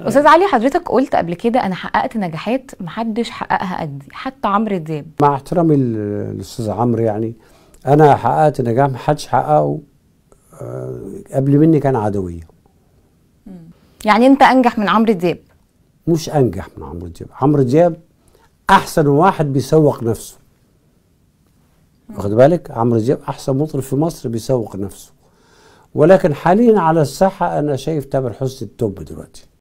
استاذ يعني. علي حضرتك قلت قبل كده انا حققت نجاحات محدش حققها قدي حتى عمرو دياب مع احترامي للاستاذ عمرو يعني انا حققت نجاح محدش حققه آه، قبل مني كان عدويه يعني انت انجح من عمرو دياب مش انجح من عمرو دياب عمرو دياب احسن واحد بيسوق نفسه واخد بالك عمرو دياب احسن مطرب في مصر بيسوق نفسه ولكن حاليا على الساحه انا شايف تامر حسني التوب دلوقتي